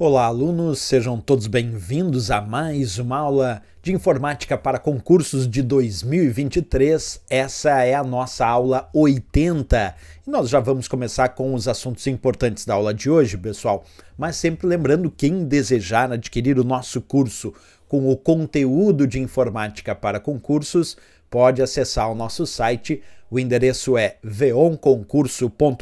Olá, alunos, sejam todos bem-vindos a mais uma aula de informática para concursos de 2023. Essa é a nossa aula 80 e nós já vamos começar com os assuntos importantes da aula de hoje, pessoal. Mas sempre lembrando quem desejar adquirir o nosso curso com o conteúdo de informática para concursos, pode acessar o nosso site. O endereço é veonconcurso.com.br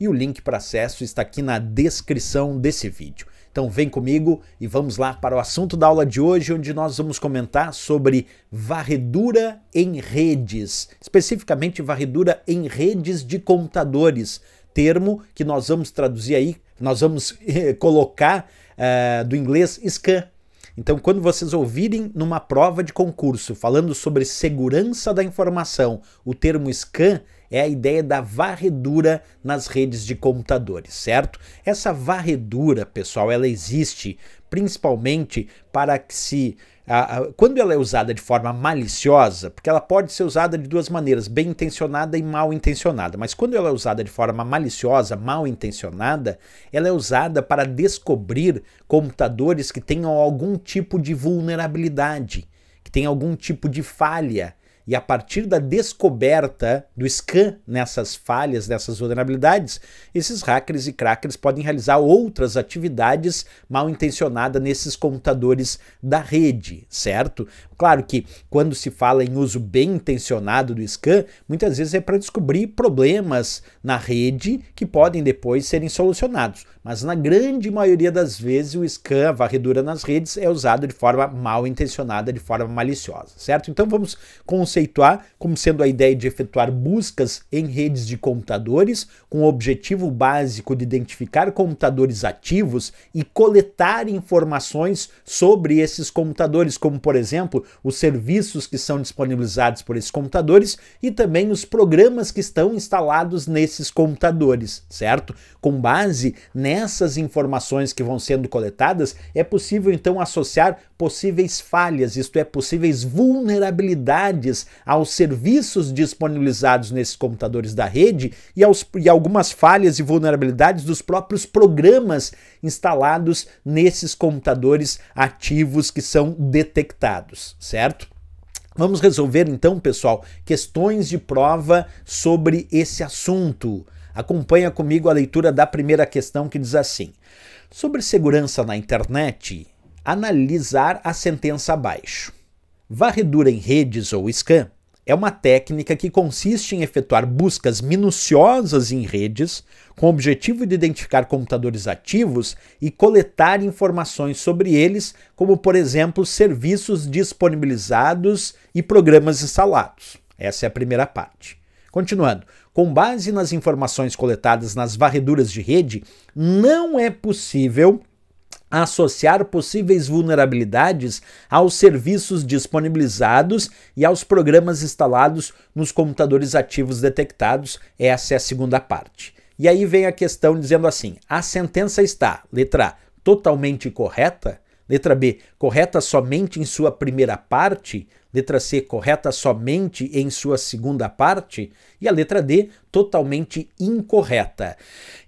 e o link para acesso está aqui na descrição desse vídeo. Então vem comigo e vamos lá para o assunto da aula de hoje, onde nós vamos comentar sobre varredura em redes, especificamente varredura em redes de computadores, termo que nós vamos traduzir aí, nós vamos eh, colocar eh, do inglês scan, então, quando vocês ouvirem numa prova de concurso falando sobre segurança da informação, o termo scan é a ideia da varredura nas redes de computadores, certo? Essa varredura, pessoal, ela existe principalmente para que se. A, a, quando ela é usada de forma maliciosa, porque ela pode ser usada de duas maneiras, bem intencionada e mal intencionada, mas quando ela é usada de forma maliciosa, mal intencionada, ela é usada para descobrir computadores que tenham algum tipo de vulnerabilidade, que tenham algum tipo de falha e a partir da descoberta do scan nessas falhas, nessas vulnerabilidades, esses hackers e crackers podem realizar outras atividades mal intencionadas nesses computadores da rede, certo? Claro que quando se fala em uso bem intencionado do scan, muitas vezes é para descobrir problemas na rede que podem depois serem solucionados, mas na grande maioria das vezes o scan, a varredura nas redes, é usado de forma mal intencionada, de forma maliciosa, certo? Então vamos conceituar como sendo a ideia de efetuar buscas em redes de computadores com o objetivo básico de identificar computadores ativos e coletar informações sobre esses computadores, como por exemplo, os serviços que são disponibilizados por esses computadores e também os programas que estão instalados nesses computadores, certo? Com base nessas informações que vão sendo coletadas, é possível então associar possíveis falhas, isto é, possíveis vulnerabilidades aos serviços disponibilizados nesses computadores da rede e, aos, e algumas falhas e vulnerabilidades dos próprios programas instalados nesses computadores ativos que são detectados certo? Vamos resolver então, pessoal, questões de prova sobre esse assunto. Acompanha comigo a leitura da primeira questão que diz assim: Sobre segurança na internet, analisar a sentença abaixo. Varredura em redes ou scan é uma técnica que consiste em efetuar buscas minuciosas em redes com o objetivo de identificar computadores ativos e coletar informações sobre eles, como por exemplo serviços disponibilizados e programas instalados. Essa é a primeira parte. Continuando, com base nas informações coletadas nas varreduras de rede, não é possível associar possíveis vulnerabilidades aos serviços disponibilizados e aos programas instalados nos computadores ativos detectados. Essa é a segunda parte. E aí vem a questão dizendo assim: a sentença está, letra A, totalmente correta? Letra B, correta somente em sua primeira parte. Letra C, correta somente em sua segunda parte. E a letra D, totalmente incorreta.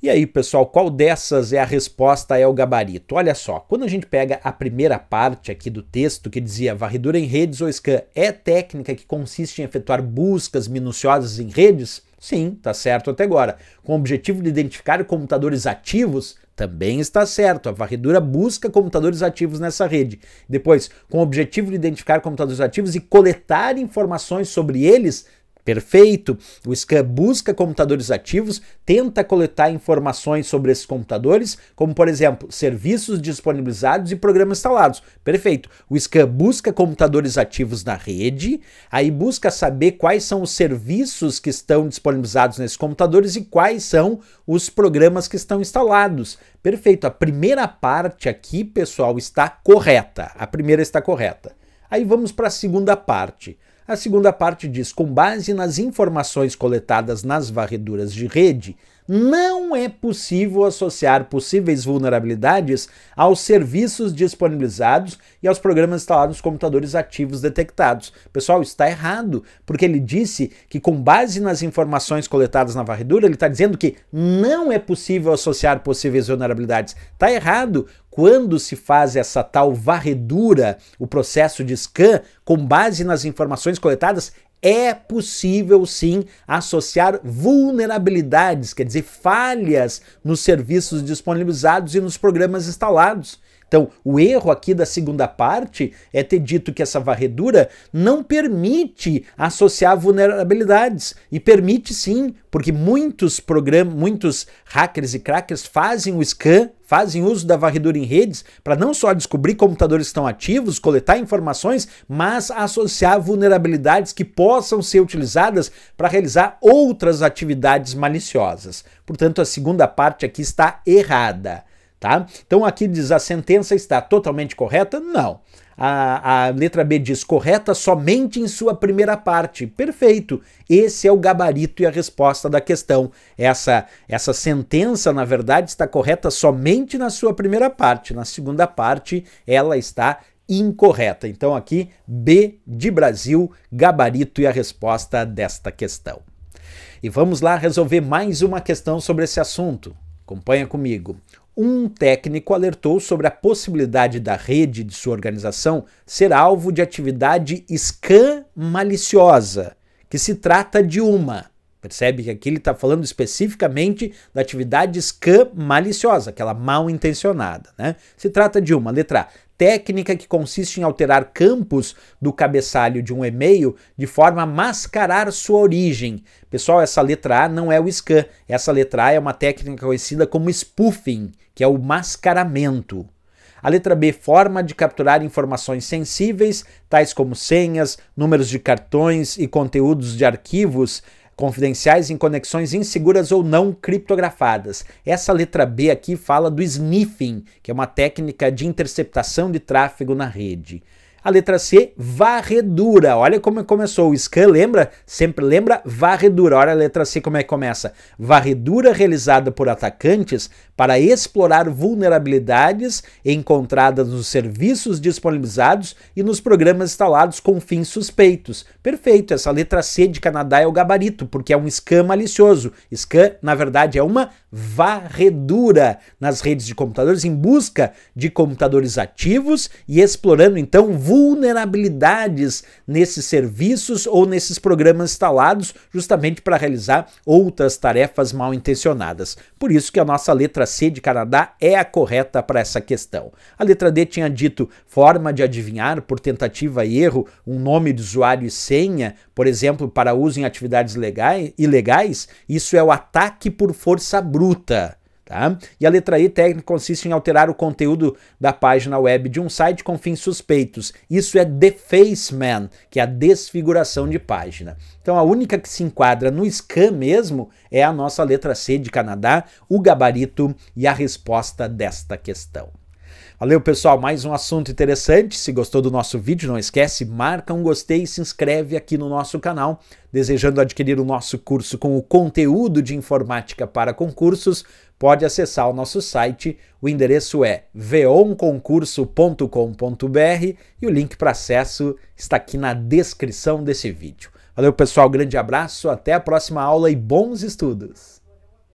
E aí, pessoal, qual dessas é a resposta é o gabarito? Olha só, quando a gente pega a primeira parte aqui do texto que dizia varredura em redes ou scan é técnica que consiste em efetuar buscas minuciosas em redes, Sim, tá certo até agora. Com o objetivo de identificar computadores ativos também está certo. A varredura busca computadores ativos nessa rede. Depois, com o objetivo de identificar computadores ativos e coletar informações sobre eles, Perfeito? O scan busca computadores ativos, tenta coletar informações sobre esses computadores, como por exemplo, serviços disponibilizados e programas instalados. Perfeito. O scan busca computadores ativos na rede, aí busca saber quais são os serviços que estão disponibilizados nesses computadores e quais são os programas que estão instalados. Perfeito. A primeira parte aqui, pessoal, está correta. A primeira está correta. Aí vamos para a segunda parte. A segunda parte diz: com base nas informações coletadas nas varreduras de rede não é possível associar possíveis vulnerabilidades aos serviços disponibilizados e aos programas instalados nos computadores ativos detectados. Pessoal, está errado, porque ele disse que com base nas informações coletadas na varredura, ele está dizendo que não é possível associar possíveis vulnerabilidades. Está errado quando se faz essa tal varredura, o processo de scan, com base nas informações coletadas, é possível sim associar vulnerabilidades, quer dizer, falhas nos serviços disponibilizados e nos programas instalados. Então, o erro aqui da segunda parte é ter dito que essa varredura não permite associar vulnerabilidades e permite sim, porque muitos programas, muitos hackers e crackers fazem o scan fazem uso da varredura em redes para não só descobrir computadores que estão ativos, coletar informações, mas associar vulnerabilidades que possam ser utilizadas para realizar outras atividades maliciosas. Portanto, a segunda parte aqui está errada tá? Então aqui diz a sentença está totalmente correta? Não. A, a, letra B diz correta somente em sua primeira parte. Perfeito. Esse é o gabarito e a resposta da questão. Essa, essa sentença, na verdade, está correta somente na sua primeira parte. Na segunda parte, ela está incorreta. Então, aqui, B de Brasil, gabarito e a resposta desta questão. E vamos lá resolver mais uma questão sobre esse assunto. Acompanha comigo um técnico alertou sobre a possibilidade da rede de sua organização ser alvo de atividade scan maliciosa, que se trata de uma Percebe que aqui ele está falando especificamente da atividade SCAM maliciosa, aquela mal intencionada. Né? Se trata de uma, letra A, técnica que consiste em alterar campos do cabeçalho de um e-mail de forma a mascarar sua origem. Pessoal, essa letra A não é o SCAM, essa letra A é uma técnica conhecida como spoofing, que é o mascaramento. A letra B, forma de capturar informações sensíveis, tais como senhas, números de cartões e conteúdos de arquivos confidenciais em conexões inseguras ou não criptografadas. Essa letra B aqui fala do sniffing, que é uma técnica de interceptação de tráfego na rede. A letra C, varredura. Olha como começou o scan, lembra? Sempre lembra varredura. Olha a letra C como é que começa. Varredura realizada por atacantes para explorar vulnerabilidades encontradas nos serviços disponibilizados e nos programas instalados com fins suspeitos. Perfeito, essa letra C de Canadá é o gabarito, porque é um scan malicioso. Scan, na verdade, é uma varredura nas redes de computadores em busca de computadores ativos e explorando então vulnerabilidades vulnerabilidades nesses serviços ou nesses programas instalados, justamente para realizar outras tarefas mal intencionadas. Por isso que a nossa letra C de Canadá é a correta para essa questão. A letra D tinha dito forma de adivinhar por tentativa e erro um nome de usuário e senha, por exemplo, para uso em atividades legais, ilegais, isso é o ataque por força bruta. Tá? E a letra I técnica consiste em alterar o conteúdo da página web de um site com fins suspeitos. Isso é defacement, que é a desfiguração de página. Então a única que se enquadra no scan mesmo é a nossa letra C de Canadá, o gabarito e a resposta desta questão. Valeu, pessoal. Mais um assunto interessante. Se gostou do nosso vídeo, não esquece, marca um gostei e se inscreve aqui no nosso canal. Desejando adquirir o nosso curso com o conteúdo de informática para concursos, pode acessar o nosso site. O endereço é veonconcurso.com.br e o link para acesso está aqui na descrição desse vídeo. Valeu, pessoal. Grande abraço, até a próxima aula e bons estudos!